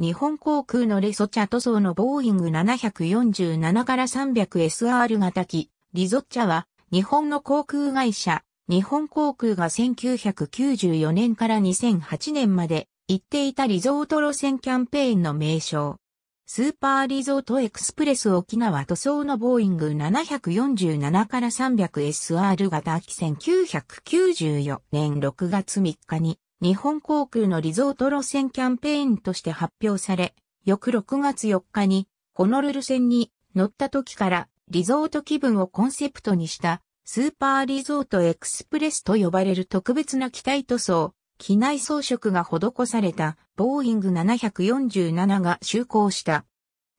日本航空のレソチャ塗装のボーイング747から 300SR 型機、リゾッチャは、日本の航空会社、日本航空が1994年から2008年まで行っていたリゾート路線キャンペーンの名称。スーパーリゾートエクスプレス沖縄塗装のボーイング747から 300SR 型機1994年6月3日に日本航空のリゾート路線キャンペーンとして発表され、翌6月4日にホノルル線に乗った時からリゾート気分をコンセプトにしたスーパーリゾートエクスプレスと呼ばれる特別な機体塗装、機内装飾が施されたボーイング747が就航した。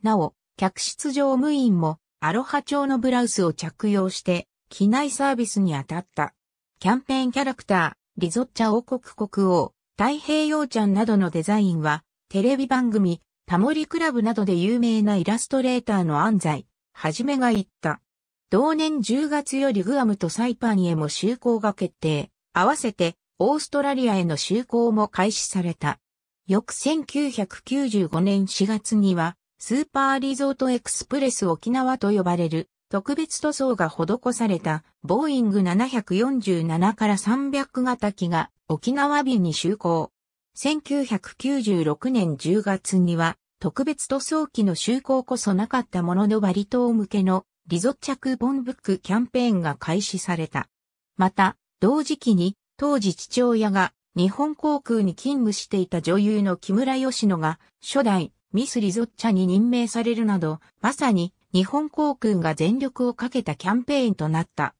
なお、客室乗務員もアロハ調のブラウスを着用して機内サービスに当たった。キャンペーンキャラクター。リゾッチャ王国国王、太平洋ちゃんなどのデザインは、テレビ番組、タモリクラブなどで有名なイラストレーターの安西、はじめが言った。同年10月よりグアムとサイパンへも就航が決定。合わせて、オーストラリアへの就航も開始された。翌1995年4月には、スーパーリゾートエクスプレス沖縄と呼ばれる特別塗装が施されたボーイング747から300型機が沖縄便に就航。1996年10月には特別塗装機の就航こそなかったもののバリ島向けのリゾ着ボンブックキャンペーンが開始された。また、同時期に当時父親が日本航空に勤務していた女優の木村義乃が初代ミスリゾッチャに任命されるなど、まさに日本航空が全力をかけたキャンペーンとなった。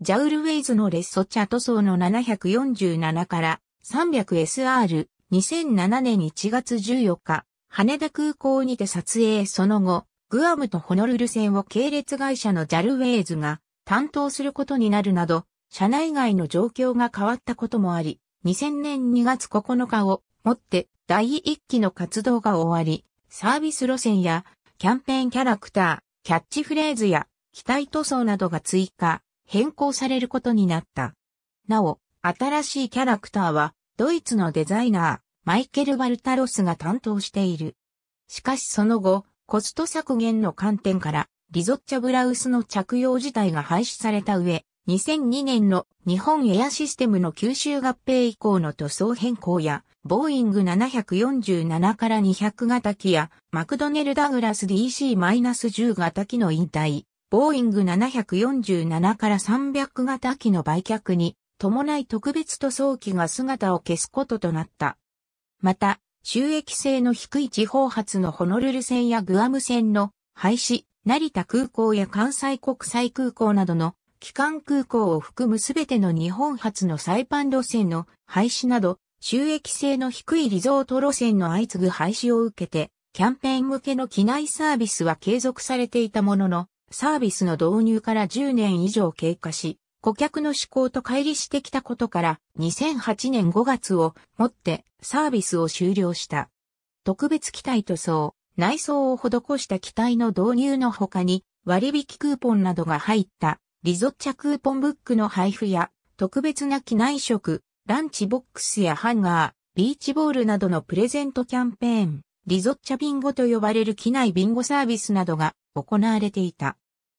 ジャウルウェイズのレッソチャート層の747から 300SR2007 年1月14日、羽田空港にて撮影その後、グアムとホノルル線を系列会社のジャルウェイズが担当することになるなど、社内外の状況が変わったこともあり、2000年2月9日をもって第1期の活動が終わり、サービス路線やキャンペーンキャラクター、キャッチフレーズや機体塗装などが追加、変更されることになった。なお、新しいキャラクターは、ドイツのデザイナー、マイケル・バルタロスが担当している。しかしその後、コスト削減の観点から、リゾッチャブラウスの着用自体が廃止された上、2002年の日本エアシステムの吸収合併以降の塗装変更や、ボーイング747から200型機や、マクドネルダグラス DC-10 型機の引退、ボーイング747から300型機の売却に、伴い特別塗装機が姿を消すこととなった。また、収益性の低い地方発のホノルル線やグアム線の廃止、成田空港や関西国際空港などの機関空港を含むすべての日本発のサイパン路線の廃止など、収益性の低いリゾート路線の相次ぐ廃止を受けて、キャンペーン向けの機内サービスは継続されていたものの、サービスの導入から10年以上経過し、顧客の思考と乖離してきたことから2008年5月をもってサービスを終了した。特別機体塗装、内装を施した機体の導入の他に割引クーポンなどが入ったリゾッチャクーポンブックの配布や、特別な機内食、ランチボックスやハンガー、ビーチボールなどのプレゼントキャンペーン、リゾッチャビンゴと呼ばれる機内ビンゴサービスなどが行われていた。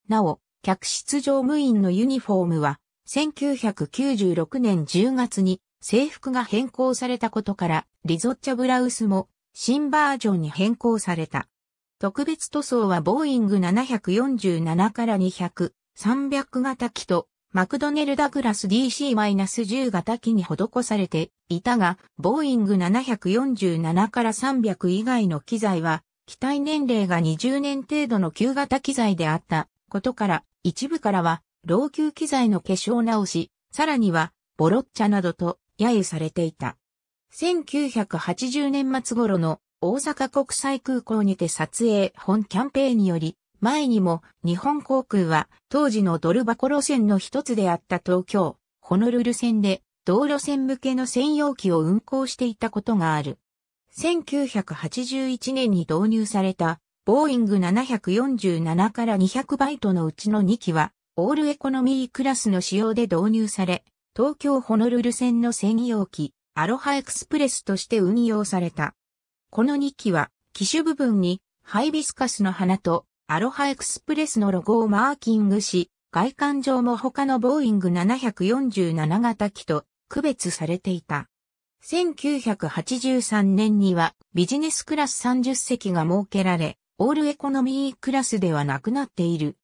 なお、客室乗務員のユニフォームは、1996年10月に制服が変更されたことから、リゾッチャブラウスも新バージョンに変更された。特別塗装はボーイング747から200、300型機とマクドネル・ダグラス DC-10 型機に施されていたが、ボーイング747から300以外の機材は、機体年齢が20年程度の旧型機材であったことから、一部からは、老朽機材の化粧直し、さらには、ボロッチャなどと揶揄されていた。1980年末頃の大阪国際空港にて撮影本キャンペーンにより、前にも日本航空は当時のドル箱路線の一つであった東京、ホノルル線で道路線向けの専用機を運行していたことがある。1981年に導入されたボーイング747から200バイトのうちの2機はオールエコノミークラスの仕様で導入され、東京ホノルル線の専用機アロハエクスプレスとして運用された。この2機は機種部分にハイビスカスの花とアロハエクスプレスのロゴをマーキングし、外観上も他のボーイング747型機と区別されていた。1983年にはビジネスクラス30席が設けられ、オールエコノミークラスではなくなっている。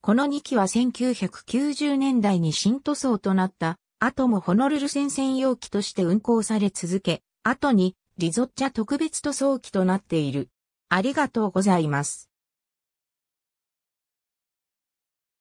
この2機は1990年代に新塗装となった、後もホノルル線専用機として運行され続け、後にリゾッチャ特別塗装機となっている。ありがとうございます。